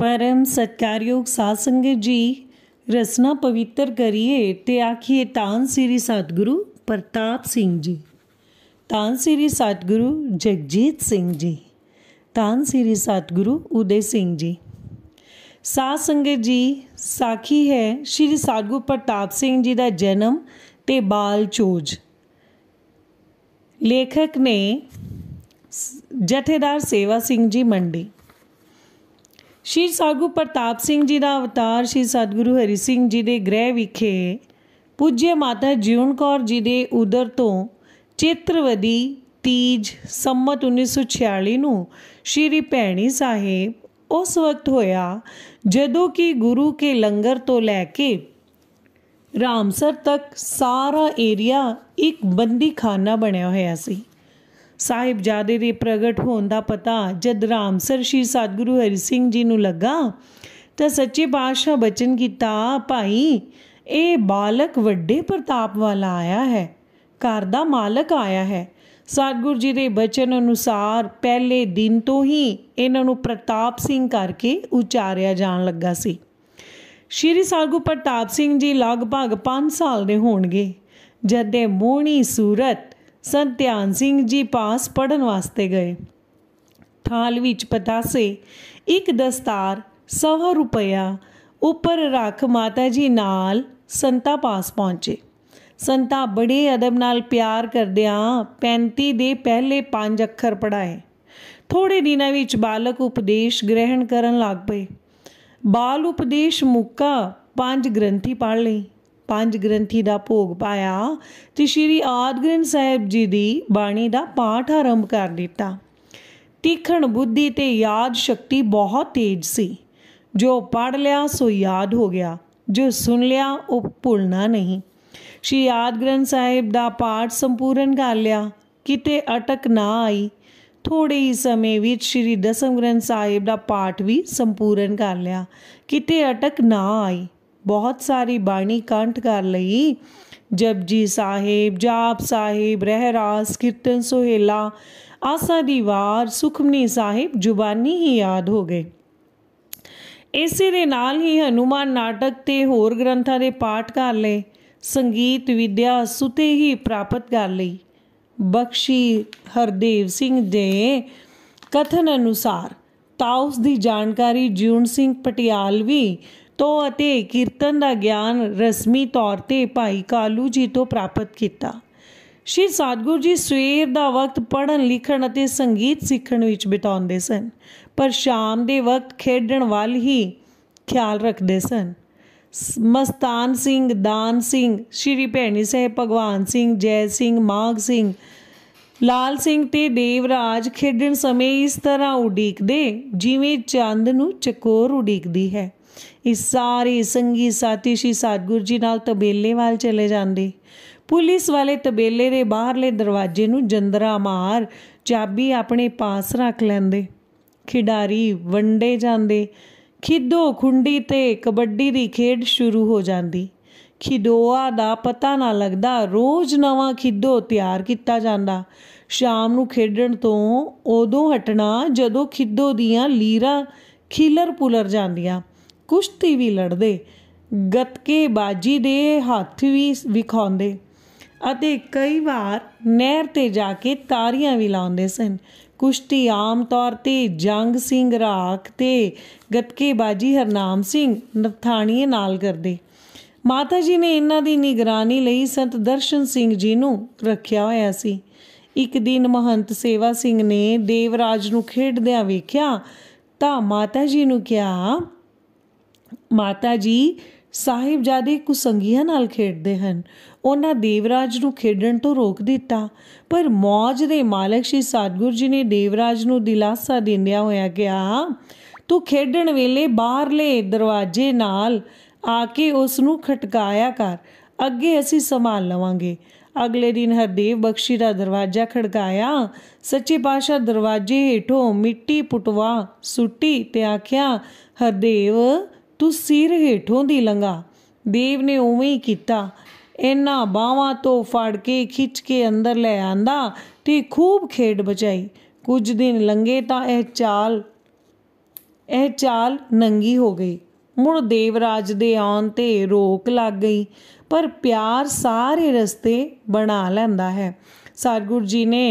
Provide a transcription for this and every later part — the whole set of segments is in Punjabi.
પરમ સત્કારયોગ સાસંગત જી રસના પવિત્ર કરીએ તે આખીએ તાન શ્રી સતગુરુ પ્રતાપસિંહજી તાન શ્રી સતગુરુ જગજીતસિંહજી તાન શ્રી સતગુરુ ઉદયસિંહજી ਸਾਸੰਗਤ ਜੀ ਸਾਖੀ ਹੈ ਸ਼੍ਰੀ ਸਾਧੂ ਪ੍ਰਤਾਪ ਸਿੰਘ ਜੀ ਦਾ ਜਨਮ ਤੇ ਬਾਲ ਚੋਜ ਲੇਖਕ ਨੇ ਜਥੇਦਾਰ ਸੇਵਾ ਸਿੰਘ ਜੀ ਮੰਡੀ ਸ਼੍ਰੀ ਸਾਧੂ ਪ੍ਰਤਾਪ ਸਿੰਘ ਜੀ ਦਾ ਅਵਤਾਰ ਸ਼੍ਰੀ ਸਤਗੁਰੂ ਹਰੀ ਸਿੰਘ ਜੀ ਦੇ ਗ੍ਰਹਿ ਵਿਖੇ ਪੂਜਯ ਮਾਤਾ ਜੀਵਨ ਕੌਰ ਜੀ ਦੇ ਉਦਰ ਤੋਂ ਚੇਤਰਵਦੀ ਤੀਜ ਸੰਮਤ 1946 ਨੂੰ ਸ਼੍ਰੀ ਭੈਣੀ ਸਾਹਿਬ ਉਸ ਵਕਤ ਹੋਇਆ ਜਦੋਂ ਕਿ ਗੁਰੂ ਕੇ ਲੰਗਰ ਤੋਂ ਲੈ ਕੇ ਰਾਮਸਰ ਤੱਕ ਸਾਰਾ ਏਰੀਆ ਇੱਕ ਬੰਦੀ ਖਾਨਾ ਬਣਿਆ ਹੋਇਆ ਸੀ ਸਾਹਿਬਜ਼ਾਦੇ ਦੇ ਪ੍ਰਗਟ ਹੋਣ ਦਾ ਪਤਾ ਜਦ ਰਾਮਸਰ ਸ਼੍ਰੀ ਸਤਗੁਰੂ ਹਰੀ ਸਿੰਘ ਜੀ ਨੂੰ ਲੱਗਾ ਤਾਂ ਸੱਚੇ ਬਾਸ਼ਾ ਬਚਨ ਕੀਤਾ ਭਾਈ ਇਹ ਬਾਲਕ ਵੱਡੇ ਪ੍ਰਤਾਪ ਵਾਲਾ ਆਇਆ ਹੈ ਘਰ ਦਾ ਮਾਲਕ ਆਇਆ ਹੈ ਸਤਗੁਰੂ ਜੀ ਦੇ ਬਚਨ ਅਨੁਸਾਰ ਪਹਿਲੇ ਦਿਨ ਤੋਂ ਹੀ ਇਹਨਾਂ ਨੂੰ ਪ੍ਰਤਾਪ ਸਿੰਘ ਕਰਕੇ ਉਚਾਰਿਆ ਜਾਣ ਲੱਗਾ ਸੀ ਸ਼੍ਰੀ ਸਾਗੂ ਪ੍ਰਤਾਪ ਸਿੰਘ ਜੀ ਲਗਭਗ 5 ਸਾਲ ਦੇ ਹੋਣਗੇ ਜਦ ਦੇ ਮੋਹਣੀ ਸੂਰਤ ਸੰਤ ਧਿਆਨ ਸਿੰਘ ਜੀ ਪਾਸ ਪੜਨ ਵਾਸਤੇ ਗਏ ਥਾਲ ਵਿੱਚ ਪਤਾਸੇ ਇੱਕ ਦਸਤਾਰ 100 ਰੁਪਇਆ ਉੱਪਰ ਰੱਖ ਮਾਤਾ ਜੀ ਨਾਲ ਸੰਤਾ ਪਾਸ ਪਹੁੰਚੇ ਸੰਤਾ ਬੜੇ ਅਦਬ ਨਾਲ ਪਿਆਰ ਕਰਦਿਆਂ 35 ਦੇ ਪਹਿਲੇ ਪੰਜ ਅੱਖਰ ਪੜਾਏ ਥੋੜੇ ਦਿਨਾਂ ਵਿੱਚ ਬਾਲਕ ਉਪਦੇਸ਼ ਗ੍ਰਹਿਣ ਕਰਨ ਲੱਗ ਪਏ ਬਾਲ ਉਪਦੇਸ਼ ਮੁੱਕਾ ਪੰਜ ਗ੍ਰੰਥੀ ਪੜ ਲਈ ਪੰਜ ਗ੍ਰੰਥੀ ਦਾ ਭੋਗ ਪਾਇਆ ਤੇ ਸ਼੍ਰੀ ਆਦ ਗ੍ਰੰਥ ਸਾਹਿਬ ਜੀ ਦੀ ਬਾਣੀ ਦਾ ਪਾਠ ਆਰੰਭ ਕਰ ਦਿੱਤਾ ਤੀਖਣ ਬੁੱਧੀ ਤੇ ਯਾਦ ਸ਼ਕਤੀ ਬਹੁਤ ਤੇਜ ਸੀ ਜੋ ਪੜ ਲਿਆ ਸੋ ਯਾਦ ਹੋ ਗਿਆ ਜੋ ਸੁਣ ਲਿਆ ਉਹ ਭੁੱਲਣਾ ਨਹੀਂ ਸ਼੍ਰੀ ਆਦ ਗ੍ਰੰਥ ਸਾਹਿਬ ਦਾ ਪਾਠ ਸੰਪੂਰਨ ਕਰ ਲਿਆ ਕਿਤੇ ਅਟਕ ਨਾ ਆਈ ਥੋੜੇ ਹੀ ਸਮੇਂ ਵਿੱਚ ਸ਼੍ਰੀ ਦਸਮ ਗ੍ਰੰਥ ਸਾਹਿਬ ਦਾ ਪਾਠ ਵੀ ਸੰਪੂਰਨ ਕਰ ਲਿਆ ਕਿਤੇ ਅਟਕ ਨਾ ਆਈ ਬਹੁਤ ਸਾਰੀ ਬਾਣੀ ਕੰਠ ਕਰ ਲਈ ਜਪਜੀ ਸਾਹਿਬ ਜਾਪ ਸਾਹਿਬ ਰਹਿਰਾਸ ਕੀਰਤਨ ਸੋਹਿਲਾ ਆਸਾ ਦੀ ਵਾਰ ਸੁਖਮਨੀ ਸਾਹਿਬ ਜ਼ੁਬਾਨੀ ਹੀ ਯਾਦ ਹੋ ਗਏ ਇਸੇ ਦੇ ਨਾਲ ਹੀ ਹਨੂਮਾਨ ਨਾਟਕ ਤੇ ਹੋਰ ਗ੍ਰੰਥਾਂ ਦੇ ਪਾਠ ਕਰ ਲਏ ਸੰਗੀਤ ਵਿਦਿਆ ਸੁਤੇ ਹੀ ਪ੍ਰਾਪਤ ਕਰ ਲਈ ਬਖਸ਼ੀ ਹਰਦੇਵ ਸਿੰਘ ਦੇ ਕਥਨ ਅਨੁਸਾਰ ਤਾਉਸ ਦੀ ਜਾਣਕਾਰੀ ਜੂਨ ਸਿੰਘ ਪਟਿਆਲਵੀ ਤੋਂ ਅਤੇ ਕੀਰਤਨ ਦਾ ਗਿਆਨ ਰਸਮੀ ਤੌਰ ਤੇ ਭਾਈ ਕਾਲੂ ਜੀ ਤੋਂ ਪ੍ਰਾਪਤ ਕੀਤਾ ਸ਼੍ਰੀ ਸਾਧਗੁਰੂ ਜੀ ਸਵੇਰ ਦਾ ਵਕਤ ਪੜਨ ਲਿਖਣ ਅਤੇ ਸੰਗੀਤ ਸਿੱਖਣ ਵਿੱਚ ਬਿਤਾਉਂਦੇ ਸਨ ਪਰ ਸ਼ਾਮ ਦੇ ਵਕਤ ਖੇਡਣ ਵੱਲ ਹੀ ਖਿਆਲ ਰੱਖਦੇ ਸਨ ਮਸਤਾਨ ਸਿੰਘ ਦਾਨ ਸਿੰਘ ਸ਼੍ਰੀ ਭੈਣੀ ਸਹਿ ਭਗਵਾਨ ਸਿੰਘ ਜੈ ਸਿੰਘ ਮਾਗ ਸਿੰਘ ਲਾਲ ਸਿੰਘ ਤੇ ਦੇਵਰਾਜ ਖੇਡਣ ਸਮੇਂ ਇਸ ਤਰ੍ਹਾਂ ਉਡੀਕਦੇ ਜਿਵੇਂ ਚੰਦ ਨੂੰ ਚਕੋਰ ਉਡੀਕਦੀ ਹੈ ਇਸ ਸਾਰੇ ਸੰਗੀ ਸਾਥੀ ਸ਼੍ਰੀ ਸਤਗੁਰ ਜੀ ਨਾਲ ਤਬੇਲੇ ਵਾਲ ਚਲੇ ਜਾਂਦੇ ਪੁਲਿਸ ਵਾਲੇ ਤਬੇਲੇ ਦੇ ਬਾਹਰਲੇ ਦਰਵਾਜ਼ੇ ਨੂੰ ਜੰਦਰਾ ਮਾਰ ਚਾਬੀ ਆਪਣੇ ਪਾਸ ਰੱਖ ਲੈਂਦੇ ਖਿਡਾਰੀ ਵੰਡੇ ਜਾਂਦੇ ਖਿੱਦੋ ਖੁੰਡੀ ਤੇ ਕਬੱਡੀ ਦੀ ਖੇਡ ਸ਼ੁਰੂ ਹੋ ਜਾਂਦੀ ਖਿਦੋਆ ਦਾ ਪਤਾ ਨਾ ਲੱਗਦਾ ਰੋਜ਼ ਨਵਾਂ ਖਿੱਦੋ ਤਿਆਰ ਕੀਤਾ ਜਾਂਦਾ ਸ਼ਾਮ ਨੂੰ ਖੇਡਣ ਤੋਂ ਉਦੋਂ ਹਟਣਾ ਜਦੋਂ ਖਿੱਦੋ ਦੀਆਂ ਲੀਰਾਂ ਖਿਲਰ ਪੁਲਰ ਜਾਂਦੀਆਂ ਕੁਸ਼ਤੀ ਵੀ ਲੜਦੇ ਗੱਤਕੇ ਬਾਜੀ ਦੇ ਹੱਥ ਵੀ ਵਿਖਾਉਂਦੇ ਅਤੇ ਕਈ ਵਾਰ ਨਹਿਰ ਤੇ ਜਾ ਕੇ ਤਾਰੀਆਂ ਵੀ ਲਾਉਂਦੇ ਸਨ ਕੁਸ਼ਤੀ ਆਮ ਤੌਰ ਤੇ ਜੰਗ ਸਿੰਘ ਰਾਖ ਤੇ ਗੱਤਕੇ ਬਾਜੀ ਹਰਨਾਮ ਸਿੰਘ ਨਰਥਾਣੀਏ ਨਾਲ ਕਰਦੇ ਮਾਤਾ ਜੀ ਨੇ ਇਹਨਾਂ ਦੀ ਨਿਗਰਾਨੀ ਲਈ ਸੰਤ ਦਰਸ਼ਨ ਸਿੰਘ ਜੀ ਨੂੰ ਰੱਖਿਆ ਹੋਇਆ ਸੀ ਇੱਕ ਦਿਨ ਮਹੰਤ ਸੇਵਾ ਸਿੰਘ ਨੇ ਦੇਵਰਾਜ ਨੂੰ ਖੇਡਦਿਆਂ ਵੇਖਿਆ ਤਾਂ ਮਾਤਾ ਜੀ ਨੂੰ ਕਿਹਾ ਮਾਤਾ ਜੀ ਸਾਹਿਬਜ਼ਾਦੇ ਕੁਸੰਗੀਆਂ ਨਾਲ ਖੇਡਦੇ ਹਨ ਉਹਨਾਂ ਦੇਵਰਾਜ ਨੂੰ ਖੇਡਣ ਤੋਂ ਰੋਕ ਦਿੱਤਾ ਪਰ ਮੌਜ ਦੇ ਮਾਲਕ ਸ਼੍ਰੀ ਸਤਗੁਰ ਜੀ ਨੇ ਦੇਵਰਾਜ ਨੂੰ ਦਿਲਾਸਾ ਦਿੰਦਿਆਂ ਹੋਇਆ ਕਿਹਾ ਤੂੰ ਖੇਡਣ ਵੇਲੇ ਬਾਹਰਲੇ ਦਰਵਾਜ਼ੇ ਨਾਲ ਆ ਕੇ ਉਸ ਨੂੰ ਖਟਕਾਇਆ ਕਰ ਅੱਗੇ ਅਸੀਂ ਸੰਭਾਲ ਲਵਾਂਗੇ ਅਗਲੇ ਦਿਨ ਹਰਦੇਵ ਬਖਸ਼ੀ ਦਾ ਦਰਵਾਜ਼ਾ ਖੜਕਾਇਆ ਸੱਚੇ ਪਾਸ਼ਾ ਦਰਵਾਜ਼ੇ ਹੇਠੋਂ ਮਿੱਟੀ ਪੁਟਵਾ ਸੁੱਟੀ ਤੇ ਆਖਿਆ ਹਰਦੇਵ ਤੂੰ ਸਿਰ ਹੇਠੋਂ ਦੀ ਲੰਗਾ ਦੇਵ ਨੇ ਉਵੇਂ ਹੀ ਕੀਤਾ ਇਹਨਾਂ ਬਾਹਾਂ ਤੋਂ ਫੜ ਕੇ ਖਿੱਚ ਕੇ ਅੰਦਰ ਲੈ ਆਂਦਾ ਤੇ ਖੂਬ ਖੇਡ ਬਚਾਈ ਕੁਝ ਦਿਨ ਲੰਗੇ ਤਾਂ ਇਹ ਚਾਲ ਇਹ ਚਾਲ ਨੰਗੀ ਹੋ ਗਈ ਮੁਰ ਦੇਵਰਾਜ ਦੇ ਆਉਣ ਤੇ ਰੋਕ ਲੱਗ ਗਈ ਪਰ ਪਿਆਰ ਸਾਰੇ ਰਸਤੇ ਬਣਾ ਲੈਂਦਾ ਹੈ ਸਤਗੁਰ ਜੀ ਨੇ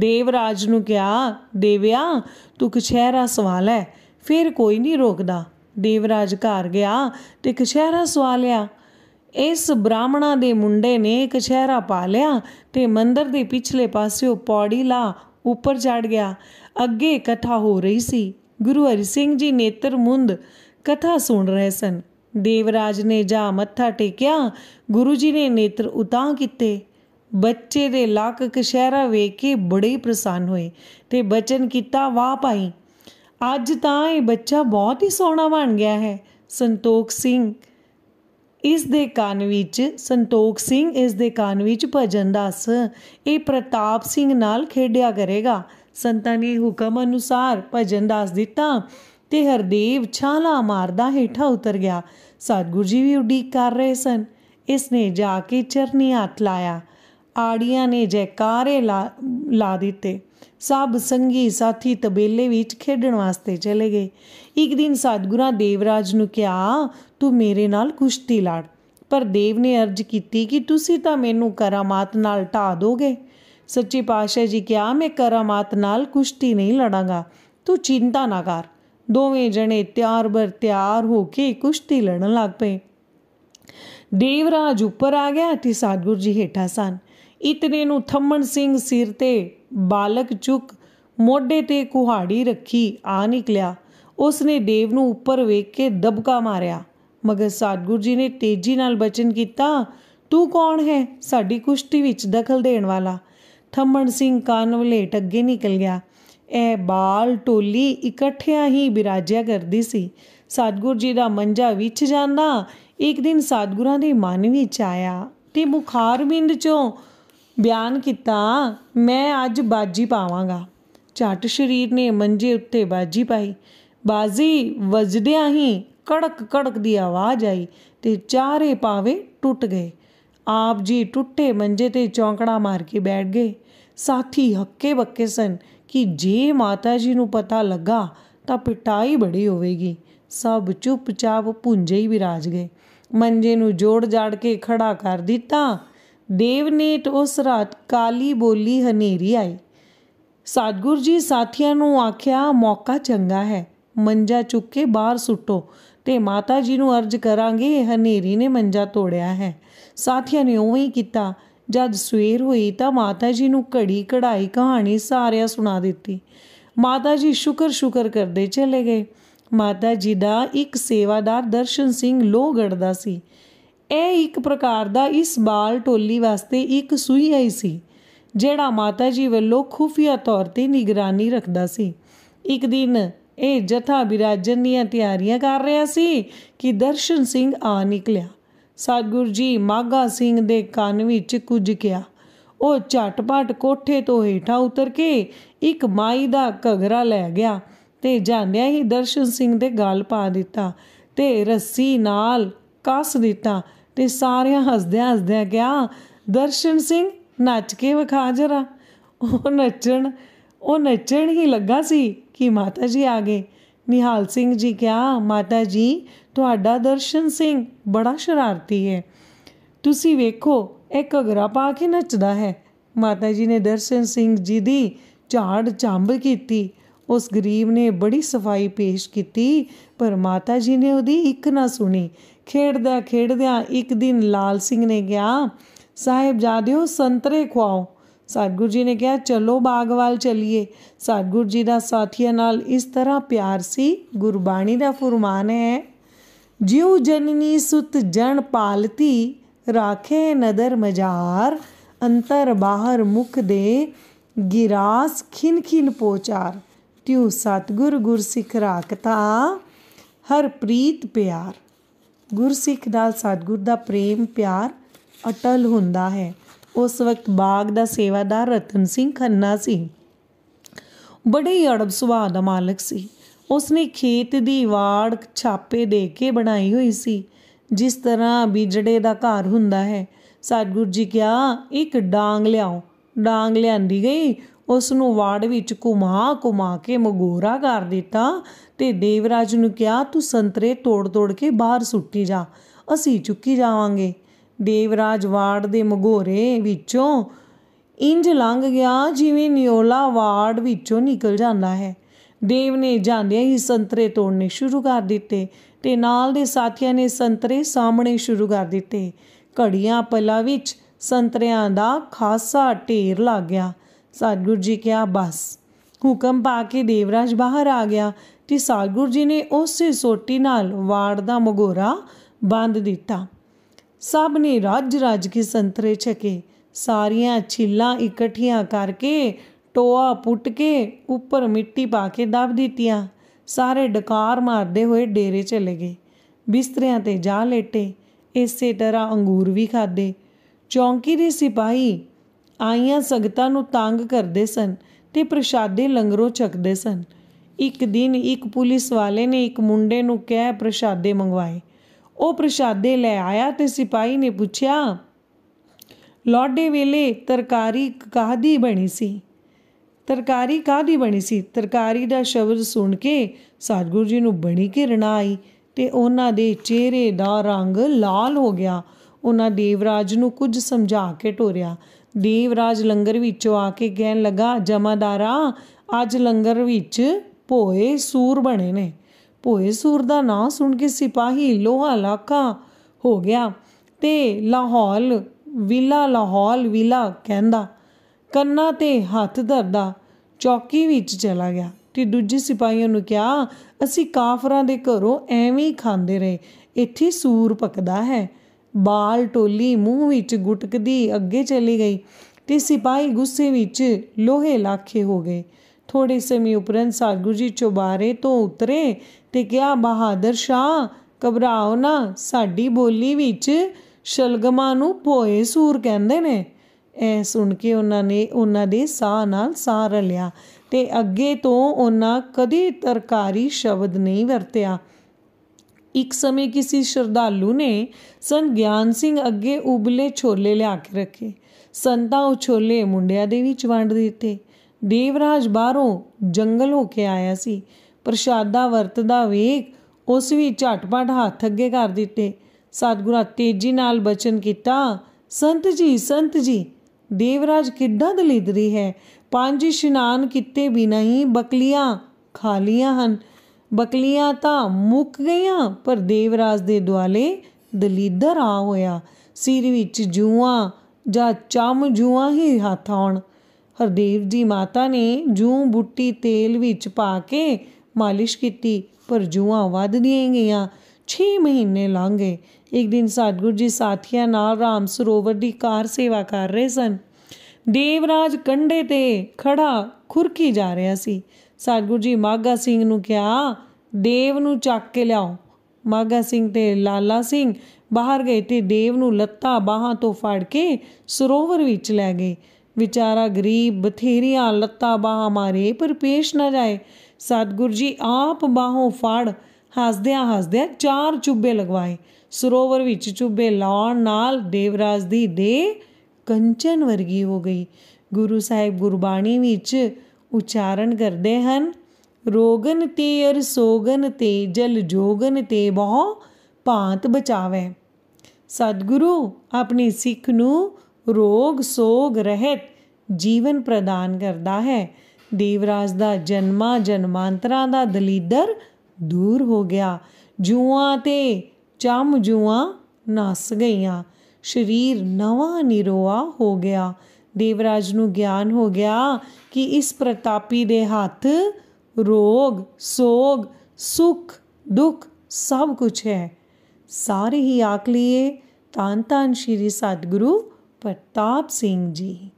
ਦੇਵਰਾਜ ਨੂੰ ਕਿਹਾ ਦੇਵਿਆ ਤੂੰ ਕਛਹਿਰਾ ਸਵਾਲ ਹੈ ਫਿਰ ਕੋਈ ਨਹੀਂ ਰੋਕਦਾ ਦੇਵਰਾਜ ਘਰ ਗਿਆ ਤੇ ਕਛਹਿਰਾ ਸਵਾ ਲਿਆ ਇਸ ਬ੍ਰਾਹਮਣਾ ਦੇ ਮੁੰਡੇ ਨੇ ਕਛਹਿਰਾ ਪਾ ਲਿਆ ਤੇ ਮੰਦਰ ਦੇ ਪਿਛਲੇ ਪਾਸਿਓ ਪੌੜੀ ਲਾ ਉੱਪਰ ਚੜ ਗਿਆ ਅੱਗੇ ਕਥਾ ਹੋ ਰਹੀ ਸੀ ਗੁਰੂ ਹਰੀ ਸਿੰਘ ਜੀ ਨੇਤਰਮੁੰਦ ਕਥਾ ਸੁਣ ਰਹੇ ਸਨ ਦੇਵਰਾਜ ਨੇ ਜਾ ਮੱਥਾ ਟੇਕਿਆ ਗੁਰੂ ਜੀ ਨੇ ਨੇਤਰ ਉਤਾਂ ਕੀਤੇ ਬੱਚੇ ਦੇ ਲੱਕ ਕਸ਼ਹਿਰਾ ਵੇਖ ਕੇ ਬੜੇ ਪ੍ਰਸੰਨ ਹੋਏ ਤੇ ਬਚਨ ਕੀਤਾ ਵਾਹ ਭਾਈ ਅੱਜ ਤਾਂ ਇਹ ਬੱਚਾ ਬਹੁਤ ਹੀ ਸੋਹਣਾ ਬਣ ਗਿਆ ਹੈ ਸੰਤੋਖ ਸਿੰਘ ਇਸ ਦੇ ਕੰਨ ਵਿੱਚ ਸੰਤੋਖ ਸਿੰਘ ਇਸ ਦੇ ਕੰਨ ਵਿੱਚ ਭਜਨ ਦੱਸ ਇਹ ਪ੍ਰਤਾਪ ਸਿੰਘ ਨਾਲ ਖੇਡਿਆ ਕਰੇਗਾ ਸੰਤਾਂ ਨੇ ਹੁਕਮ ਅਨੁਸਾਰ ਭਜਨ ਦੱਸ ਦਿੱਤਾ ਤੇ ਹਰਦੇਵ ਛਾਲਾ ਮਾਰਦਾ ਹੇਠਾਂ ਉਤਰ ਗਿਆ ਸਤਗੁਰੂ ਜੀ ਵੀ ਉਡੀਕ ਕਰ ਰਹੇ ਸਨ ਇਸ ਨੇ ਜਾ ਕੇ ਚਰਨੀ ਹੱਥ ਲਾਇਆ ਆੜੀਆਂ ਨੇ ਜੈਕਾਰੇ ਲਾ ਦਿੱਤੇ ਸਭ ਸੰਗੀ ਸਾਥੀ ਤਬੇਲੇ ਵਿੱਚ ਖੇਡਣ ਵਾਸਤੇ ਚਲੇ ਗਏ ਇੱਕ ਦਿਨ ਸਤਗੁਰਾਂ ਦੇਵਰਾਜ ਨੂੰ ਕਿਹਾ ਤੂੰ ਮੇਰੇ ਨਾਲ ਕੁਸ਼ਤੀ ਲੜ ਪਰ ਦੇਵ ਨੇ ਅਰਜ਼ ਕੀਤੀ ਕਿ ਤੁਸੀਂ ਤਾਂ ਮੈਨੂੰ ਕਰਾਮਾਤ ਨਾਲ ਢਾ ਦੋਗੇ ਸੱਚੇ ਪਾਤਸ਼ਾਹ ਜੀ ਕਿਹਾ ਮੈਂ ਕਰਾਮਾਤ ਨਾਲ ਕੁਸ਼ਤੀ ਨਹੀਂ ਲੜਾਂਗਾ ਤੂੰ ਚਿੰਤਾ ਨਾ ਕਰ ਦੋਵੇਂ ਜਣੇ ਤਿਆਰ ਬਰ ਤਿਆਰ ਹੋ ਕੇ ਕੁਸ਼ਤੀ ਲੜਨ ਲੱਗ ਪਏ ਦੇਵਰਾਜ ਉੱਪਰ ਆ ਗਿਆ ਤੇ ਸਤਗੁਰ ਜੀ ਹੇਠਾਂ ਸਨ ਇਤਨੇ ਨੂੰ ਥੰਮਣ ਸਿੰਘ ਸਿਰ ਤੇ ਬਾਲਕ ਚੁੱਕ ਮੋਢੇ ਤੇ ਕੁਹਾੜੀ ਰੱਖੀ ਆ ਨਿਕਲਿਆ ਉਸਨੇ ਦੇਵ ਨੂੰ ਉੱਪਰ ਵੇਖ ਕੇ ਦਬਕਾ ਮਾਰਿਆ ਮਗਰ ਸਤਗੁਰ ਜੀ ਨੇ ਤੇਜ਼ੀ ਨਾਲ ਬਚਨ ਕੀਤਾ ਤੂੰ ਕੌਣ ਹੈ ਸਾਡੀ ਕੁਸ਼ਤੀ ਵਿੱਚ ਦਖਲ ਦੇਣ ਵਾਲਾ ਥੰਮਣ ਸਿੰਘ ਕਾਨ ਵਲੇਟ ਅੱਗੇ ਨਿਕਲ ਗਿਆ ਇਹ ਬਾਲ ਟੋਲੀ ਇਕੱਠਿਆਂ ਹੀ ਬਿਰਾਜਿਆ ਕਰਦੀ ਸੀ ਸਤਗੁਰ ਜੀ ਦਾ ਮੰਜਾ ਵਿੱਚ ਜਾਂਦਾ ਇੱਕ ਦਿਨ ਸਤਗੁਰਾਂ ਦੇ ਮਨ ਵਿੱਚ ਆਇਆ ਤੇ ਮੁਖਾਰਬਿੰਦ ਚੋਂ ਬਿਆਨ ਕੀਤਾ ਮੈਂ ਅੱਜ ਬਾਜੀ ਪਾਵਾਂਗਾ ਝਟ ਸ਼ਰੀਰ ਨੇ ਮੰਜੇ ਉੱਤੇ ਬਾਜੀ ਪਾਈ ਬਾਜੀ ਵਜਦਿਆਂ ਹੀ ਕੜਕ ਕੜਕ ਦੀ ਆਵਾਜ਼ ਆਈ ਤੇ ਚਾਰੇ ਪਾਵੇ ਟੁੱਟ ਗਏ ਆਪ ਜੀ ਟੁੱਟੇ ਮੰਜੇ ਤੇ ਚੌਂਕੜਾ ਮਾਰ ਕੇ ਬੈਠ ਗਏ ਸਾਥੀ ਹੱਕੇ ਬੱਕੇ ਸਨ ਕਿ ਜੇ ਮਾਤਾ ਜੀ ਨੂੰ ਪਤਾ ਲੱਗਾ ਤਾਂ ਪਿਟਾਈ ਬੜੀ ਹੋਵੇਗੀ ਸਭ ਚੁੱਪਚਾਪ ਪੁੰਜੇ ਹੀ ਵਿਰਾਜ ਗਏ ਮੰਜੇ ਨੂੰ ਜੋੜ ਜਾੜ ਕੇ ਖੜਾ ਕਰ ਦਿੱਤਾ ਦੇਵ ਉਸ ਰਾਤ ਕਾਲੀ ਬੋਲੀ ਹਨੇਰੀ ਆਈ ਸਤਗੁਰ ਜੀ ਸਾਥੀਆਂ ਨੂੰ ਆਖਿਆ ਮੌਕਾ ਚੰਗਾ ਹੈ ਮੰਜਾ ਚੁੱਕ ਕੇ ਬਾਹਰ ਸੁੱਟੋ ਤੇ ਮਾਤਾ ਜੀ ਨੂੰ ਅਰਜ ਕਰਾਂਗੇ ਹਨੇਰੀ ਨੇ ਮੰਜਾ ਤੋੜਿਆ ਹੈ ਸਾਥੀਆਂ ਨੇ ਉਵੇਂ ਹੀ ਕੀਤਾ ਜਦ ਸਵੇਰ ਹੋਈ ਤਾਂ ਮਾਤਾ ਜੀ ਨੂੰ ਘੜੀ ਕਢਾਈ ਕਹਾਣੀ ਸਾਰਿਆਂ ਸੁਣਾ ਦਿੱਤੀ ਮਾਤਾ ਜੀ ਸ਼ੁਕਰ ਸ਼ੁਕਰ ਕਰਦੇ ਚਲੇ ਗਏ ਮਾਤਾ ਜੀ ਦਾ ਇੱਕ ਸੇਵਾਦਾਰ ਦਰਸ਼ਨ ਸਿੰਘ ਲੋਹਗੜ ਦਾ ਸੀ ਇਹ ਇੱਕ ਪ੍ਰਕਾਰ ਦਾ ਇਸ ਬਾਲ ਟੋਲੀ ਵਾਸਤੇ ਇੱਕ ਸੂਈ ਆਈ ਸੀ ਜਿਹੜਾ ਮਾਤਾ ਜੀ ਵੱਲੋਂ ਖੁਫੀਆ ਤੌਰ ਤੇ ਨਿਗਰਾਨੀ ਰੱਖਦਾ ਸੀ ਇੱਕ ਦਿਨ ਇਹ ਜਥਾ ਬਿਰਾਜਨ ਦੀਆਂ ਤਿਆਰੀਆਂ ਕਰ ਰਿਹਾ ਸੀ ਕਿ ਦਰਸ਼ਨ ਸਿੰਘ ਆ ਨਿਕਲਿਆ ਸਤਗੁਰ ਜੀ ਮਾਗਾ ਸਿੰਘ ਦੇ ਕੰਨ ਵਿੱਚ ਕੁਝ ਗਿਆ ਉਹ ਝਟਪਟ ਕੋਠੇ ਤੋਂ ਹੇਠਾਂ ਉਤਰ ਕੇ ਇੱਕ ਮਾਈ ਦਾ ਘਗਰਾ ਲੈ ਗਿਆ ਤੇ ਜਾਂਦਿਆਂ ਹੀ ਦਰਸ਼ਨ ਸਿੰਘ ਦੇ ਗਾਲ ਪਾ ਦਿੱਤਾ ਤੇ ਰੱਸੀ ਨਾਲ ਕੱਸ ਦਿੱਤਾ ਤੇ ਸਾਰਿਆਂ ਹੱਸਦਿਆਂ ਹੱਸਦਿਆਂ ਕਿਹਾ ਦਰਸ਼ਨ ਸਿੰਘ ਨੱਚ ਕੇ ਵਿਖਾ ਜਰਾ ਉਹ ਨੱਚਣ ਉਹ ਨੱਚਣ ਹੀ ਲੱਗਾ ਸੀ ਕਿ ਮਾਤਾ ਜੀ ਆ ਗਏ ਨਿਹਾਲ ਸਿੰਘ ਜੀ ਕਿਹਾ ਮਾਤਾ ਜੀ ਤੁਹਾਡਾ ਦਰਸ਼ਨ ਸਿੰਘ ਬੜਾ ਸ਼ਰਾਰਤੀ ਹੈ ਤੁਸੀਂ ਵੇਖੋ ਇੱਕ ਘਗਰਾ ਪਾ ਕੇ ਨੱਚਦਾ ਹੈ ਮਾਤਾ ਜੀ ਨੇ ਦਰਸ਼ਨ ਸਿੰਘ ਜੀ ਦੀ ਝਾੜ ਚਾਂਬ ਕੀਤੀ ਉਸ ਗਰੀਬ ਨੇ ਬੜੀ ਸਫਾਈ ਪੇਸ਼ ਕੀਤੀ ਪਰ ਮਾਤਾ ਜੀ ਨੇ ਉਹਦੀ ਇੱਕ ਨਾ ਸੁਣੀ ਖੇਡਦਾ ਖੇਡਦਿਆਂ ਇੱਕ ਦਿਨ ਲਾਲ ਸਿੰਘ ਨੇ ਕਿਹਾ ਸਾਹਿਬ ਜਾਦਿਓ ਸੰਤਰੇ ਖਵਾਓ ਸਤਗੁਰੂ ਜੀ ਨੇ ਕਿਹਾ ਚਲੋ ਬਾਗਵਾਲ ਚਲੀਏ ਸਤਗੁਰੂ ਜੀ ਦਾ ਸਾਥੀਆਂ ਨਾਲ ਇਸ ਤਰ੍ਹਾਂ ਪਿਆਰ ਸੀ ਗੁਰਬਾਣੀ ਦਾ ਫਰਮਾਨ ਹੈ ਜਿਉ ਜਨਨੀ ਸੁਤ ਜਨ ਪਾਲਤੀ ਰਾਖੇ ਨਦਰ ਮਜਾਰ ਅੰਤਰ ਬਾਹਰ ਮੁਖ ਦੇ गिरास खिन खिन पोचार ਤਿਉ ਸਤਗੁਰ ਗੁਰਸਿੱਖ ਰਾਖਤਾ ਹਰ ਪ੍ਰੀਤ ਪਿਆਰ ਗੁਰਸਿੱਖ ਨਾਲ ਸਤਗੁਰ ਦਾ ਪ੍ਰੇਮ ਪਿਆਰ ਅਟਲ ਹੁੰਦਾ ਹੈ ਉਸ ਵਕਤ ਬਾਗ ਦਾ ਸੇਵਾਦਾਰ ਰਤਨ ਸਿੰਘ ਖੰਨਾ ਸੀ ਬੜੇ ਹੀ ਅੜਬ ਸੁਭਾਅ ਦਾ ਮਾਲਕ ਸੀ ਉਸਨੇ ਖੇਤ ਦੀ ਵਾੜ ਛਾਪੇ ਦੇ ਕੇ ਬਣਾਈ ਹੋਈ ਸੀ ਜਿਸ ਤਰ੍ਹਾਂ ਬੀਜੜੇ ਦਾ ਘਰ ਹੁੰਦਾ ਹੈ ਸਤਗੁਰ ਜੀ ਕਿਹਾ ਇੱਕ ਡਾਂਗ ਲਿਆਓ ਡਾਂਗ ਲਿਆਂਦੀ ਗਈ ਉਸ ਨੂੰ ਵਾੜ ਵਿੱਚ ਘੁਮਾ ਘੁਮਾ ਕੇ ਮਗੋਰਾ ਕਰ ਦਿੱਤਾ ਤੇ ਦੇਵਰਾਜ ਨੂੰ ਕਿਹਾ ਤੂੰ ਸੰਤਰੇ ਤੋੜ-ਤੋੜ ਕੇ ਬਾਹਰ ਸੁੱਟੀ ਜਾ ਅਸੀਂ ਚੁੱਕੀ ਜਾਵਾਂਗੇ ਦੇਵਰਾਜ ਵਾੜ ਦੇ ਮਗੋਰੇ ਵਿੱਚੋਂ ਇੰਜ ਲੰਘ ਗਿਆ ਜਿਵੇਂ ਨਿਓਲਾ ਵਾੜ ਵਿੱਚੋਂ ਨਿਕਲ ਜਾਂਦਾ ਹੈ ਦੇਵ ਨੇ ਜਾਂਦਿਆਂ ਹੀ ਸੰਤਰੇ ਤੋੜਨੇ ਸ਼ੁਰੂ ਕਰ ਦਿੱਤੇ ਤੇ ਨਾਲ ਦੇ ਸਾਥੀਆਂ ਨੇ ਸੰਤਰੇ ਸਾਹਮਣੇ ਸ਼ੁਰੂ ਕਰ ਦਿੱਤੇ ਘੜੀਆਂ ਪਲਾ ਵਿੱਚ ਸੰਤਰਿਆਂ ਦਾ ਖਾਸਾ ਢੇਰ ਲੱਗ ਗਿਆ ਸਤਗੁਰ ਜੀ ਕਿਹਾ ਬਸ ਹੁਕਮ ਪਾ ਕੇ ਦੇਵਰਾਜ ਬਾਹਰ ਆ ਗਿਆ ਤੇ ਸਤਗੁਰ ਜੀ ਨੇ ਉਸੇ ਸੋਟੀ ਨਾਲ ਵਾੜ ਦਾ ਮਗੋਰਾ ਬੰਦ ਦਿੱਤਾ ਸਭ ਨੇ ਰਾਜ ਰਾਜ ਕੇ ਸੰਤਰੇ ਛਕੇ ਸਾਰੀਆਂ ਛਿੱਲਾਂ ਇਕੱਠੀਆਂ ਕਰਕੇ ਟੋਆ ਪੁੱਟ ਕੇ ਉੱਪਰ ਮਿੱਟੀ ਪਾ ਕੇ ਦਬ ਦਿੱਤੀਆਂ ਸਾਰੇ ਡਕਾਰ ਮਾਰਦੇ ਹੋਏ ਡੇਰੇ ਚਲੇ ਗਏ ਬਿਸਤਰਿਆਂ ਤੇ ਜਾ ਲੇਟੇ ਇਸੇ ਤਰ੍ਹਾਂ ਅੰਗੂਰ ਵੀ ਖਾਦੇ ਚੌਂਕੀ ਦੇ ਸਿਪਾਹੀ ਆਈਆਂ ਸੰਗਤਾਂ ਨੂੰ ਤੰਗ ਕਰਦੇ ਸਨ ਤੇ ਪ੍ਰਸ਼ਾਦੇ ਲੰਗਰੋ ਚੱਕਦੇ ਸਨ ਇੱਕ ਦਿਨ ਇੱਕ ਪੁਲਿਸ ਵਾਲੇ ਨੇ ਇੱਕ ਮੁੰਡੇ ਨੂੰ ਕਹਿ ਪ੍ਰਸ਼ਾਦੇ ਮੰਗਵਾਏ ਉਹ ਪ੍ਰਸ਼ਾਦੇ ਲੈ ਆਇਆ ਤੇ ਸਿਪਾਈ ਨੇ ਪੁੱਛਿਆ ਲੋਡੇ ਵੇਲੇ ਤਰਕਾਰੀ ਕਾਹਦੀ ਬਣੀ ਸੀ ਤਰਕਾਰੀ ਕਾਹਦੀ ਬਣੀ ਸੀ ਤਰਕਾਰੀ ਦਾ ਸ਼ਬਦ ਸੁਣ ਕੇ ਸਾਧਗੁਰੂ ਜੀ ਨੂੰ ਬੜੀ ਰਣਾ ਆਈ ਤੇ ਉਹਨਾਂ ਦੇ ਚਿਹਰੇ ਦਾ ਰੰਗ ਲਾਲ ਹੋ ਗਿਆ ਉਹਨਾਂ ਦੇਵਰਾਜ ਨੂੰ ਕੁਝ ਸਮਝਾ ਕੇ ਟੋਰਿਆ ਦੇਵਰਾਜ ਲੰਗਰ ਵਿੱਚੋਂ ਆ ਕੇ ਕਹਿਣ ਲੱਗਾ ਜਮਾਦਾਰਾ ਅੱਜ ਲੰਗਰ ਵਿੱਚ ਭੋਏ ਸੂਰ ਬਣੇ ਨੇ ਭੋਏ ਸੂਰ ਦਾ ਨਾਂ ਸੁਣ ਕੇ ਸਿਪਾਹੀ ਲੋਹਾ ਲਾਕਾ ਹੋ ਗਿਆ ਤੇ ਲਾਹੌਲ ਵਿਲਾ ਲਾਹੌਲ ਵਿਲਾ ਕਹਿੰਦਾ ਕੰਨਾਂ ਤੇ ਹੱਥ ਧਰਦਾ ਚੌਕੀ ਵਿੱਚ ਚਲਾ ਗਿਆ ਤੇ ਦੂਜੇ ਸਿਪਾਹੀਆਂ ਨੂੰ ਕਿਹਾ ਅਸੀਂ ਕਾਫਰਾਂ ਦੇ ਘਰੋਂ ਐਵੇਂ ਹੀ ਖਾਂਦੇ ਰਹੇ ਇੱਥੇ ਸੂਰ ਪਕਦਾ ਹੈ ਬਾਲ ਟੋਲੀ ਮੂੰਹ ਵਿੱਚ ਗੁਟਕਦੀ ਅੱਗੇ ਚਲੀ ਗਈ ਤੇ ਸਿਪਾਈ ਗੁੱਸੇ ਵਿੱਚ ਲੋਹੇ ਲਾਖੇ ਹੋ ਗਏ ਥੋੜੇ ਸਮੇਂ ਉਪਰੰਤ ਸਾਧੂ ਜੀ ਚੋਬਾਰੇ ਤੋਂ ਉਤਰੇ ਤੇ ਕਿਹਾ ਬਹਾਦਰ ਸ਼ਾਹ ਘਬਰਾਓ ਨਾ ਸਾਡੀ ਬੋਲੀ ਵਿੱਚ ਸ਼ਲਗਮਾ ਨੂੰ ਪੋਏ ਸੂਰ ਕਹਿੰਦੇ ਨੇ ਐ ਸੁਣ ਕੇ ਉਹਨਾਂ ਨੇ ਉਹਨਾਂ ਦੇ ਸਾਹ ਨਾਲ ਸਾਰ ਲਿਆ ਤੇ ਅੱਗੇ ਤੋਂ ਉਹਨਾਂ ਕਦੇ ਤਰਕਾਰੀ ਸ਼ਬਦ ਨਹੀਂ ਵਰਤਿਆ ਇੱਕ ਸਮੇਂ ਕਿਸੇ ਸ਼ਰਧਾਲੂ ਨੇ ਸੰਤ ਗਿਆਨ ਸਿੰਘ ਅੱਗੇ ਉਬਲੇ ਛੋਲੇ ਲਿਆ ਕੇ ਰੱਖੇ ਸੰਤਾਂ ਉਹ ਛੋਲੇ ਮੁੰਡਿਆਂ ਦੇ ਵਿੱਚ ਵੰਡ ਦਿੱਤੇ ਦੇਵਰਾਜ ਬਾਹਰੋਂ ਜੰਗਲ ਹੋ ਕੇ ਆਇਆ ਸੀ ਪ੍ਰਸ਼ਾਦਾ ਵਰਤਦਾ ਵੇਖ ਉਸ ਵੀ ਝਟਪਟ ਹੱਥ ਅੱਗੇ ਕਰ ਦਿੱਤੇ ਸਤਗੁਰਾਂ ਤੇਜ਼ੀ ਨਾਲ ਬਚਨ ਕੀਤਾ ਸੰਤ ਜੀ ਸੰਤ ਜੀ ਦੇਵਰਾਜ ਕਿੱਡਾ ਦਲਿਦਰੀ ਹੈ ਪੰਜ ਇਸ਼ਨਾਨ ਕੀਤੇ ਬਿਨਾਂ ਹੀ ਬਕਲੀਆਂ ਖਾਲੀਆਂ ਹਨ ਬਕਲੀਆਂ ਤਾਂ ਮੁੱਕ ਗਈਆਂ ਪਰ ਦੇਵਰਾਜ ਦੇ ਦੁਆਲੇ ਦਲੀਦਰ ਆ ਹੋਇਆ ਸਿਰ ਵਿੱਚ ਜੂਆਂ ਜਾਂ ਚਮ ਜੂਆਂ ਹੀ ਹੱਥ ਆਉਣ ਹਰਦੇਵ ਜੀ ਮਾਤਾ ਨੇ ਜੂ ਬੁੱਟੀ ਤੇਲ ਵਿੱਚ ਪਾ ਕੇ ਮਾਲਿਸ਼ ਕੀਤੀ ਪਰ ਜੂਆਂ ਨਹੀਂ ਗਈਆਂ 6 ਮਹੀਨੇ ਲੰਘ ਗਏ ਇੱਕ ਦਿਨ ਸਤਗੁਰੂ ਜੀ ਸਾਥੀਆਂ ਨਾਲ ਰਾਮ ਸਰੋਵਰ ਦੀ ਕਾਰ ਸੇਵਾ ਕਰ ਰਹੇ ਸਨ ਦੇਵਰਾਜ ਕੰਡੇ ਤੇ ਖੜਾ ਖੁਰਕੀ ਜਾ ਰਿਹਾ ਸੀ ਸਤਗੁਰ ਜੀ ਮਾਗਾ ਸਿੰਘ ਨੂੰ ਕਿਹਾ ਦੇਵ ਨੂੰ ਚੱਕ ਕੇ ਲਿਆਓ ਮਾਗਾ ਸਿੰਘ ਤੇ ਲਾਲਾ ਸਿੰਘ ਬਾਹਰ ਗਏ ਤੇ ਦੇਵ ਨੂੰ ਲੱਤਾਂ ਬਾਹਾਂ ਤੋਂ ਫੜ ਕੇ ਸਰੋਵਰ ਵਿੱਚ ਲੈ ਗਏ ਵਿਚਾਰਾ ਗਰੀਬ ਬਥੇਰੀਆਂ ਲੱਤਾਂ ਬਾਹਾਂ ਮਾਰੇ ਪਰ ਪੇਸ਼ ਨਾ ਜਾਏ ਸਤਗੁਰ ਜੀ ਆਪ ਬਾਹੋਂ ਫੜ ਹੱਸਦਿਆਂ ਹੱਸਦਿਆਂ ਚਾਰ ਚੁੱਬੇ ਲਗਵਾਏ ਸਰੋਵਰ ਵਿੱਚ ਚੁੱਬੇ ਲਾਉਣ ਨਾਲ ਦੇਵਰਾਜ ਦੀ ਦੇ ਕੰਚਨ ਵਰਗੀ ਹੋ ਗਈ ਗੁਰੂ ਸਾਹਿਬ ਗੁਰਬਾਣੀ ਵਿੱਚ ਉਚਾਰਨ ਕਰਦੇ ਹਨ ਰੋਗਨ ਤੇ ਅਰ ਸੋਗਨ ਤੇ ਜਲ ਜੋਗਨ ਤੇ ਬਹੁ ਭਾਂਤ ਬਚਾਵੇ ਸਤਿਗੁਰੂ ਆਪਣੇ ਸਿੱਖ ਨੂੰ ਰੋਗ ਸੋਗ ਰਹਿਤ ਜੀਵਨ ਪ੍ਰਦਾਨ ਕਰਦਾ ਹੈ ਦੇਵਰਾਜ ਦਾ ਜਨਮਾ ਜਨਮਾਂਤਰਾਂ ਦਾ ਦਲੀਦਰ ਦੂਰ ਹੋ ਗਿਆ ਜੂਆਂ ਤੇ ਚਮ ਜੂਆਂ ਨਸ ਗਈਆਂ ਸਰੀਰ ਨਵਾਂ ਨਿਰੋਆ ਹੋ ਗਿਆ ਦੇਵਰਾਜ ਨੂੰ ਗਿਆਨ ਹੋ ਗਿਆ ਕਿ ਇਸ ਪ੍ਰਤਾਪੀ ਦੇ ਹੱਥ ਰੋਗ ਸੋਗ ਸੁਖ ਦੁੱਖ ਸਭ ਕੁਝ ਹੈ ਸਾਰੇ ਹੀ ਆਖ ਲਈਏ ਤਾਂ ਤਾਂ ਸ਼੍ਰੀ ਸਤਿਗੁਰੂ ਪ੍ਰਤਾਪ ਸਿੰਘ ਜੀ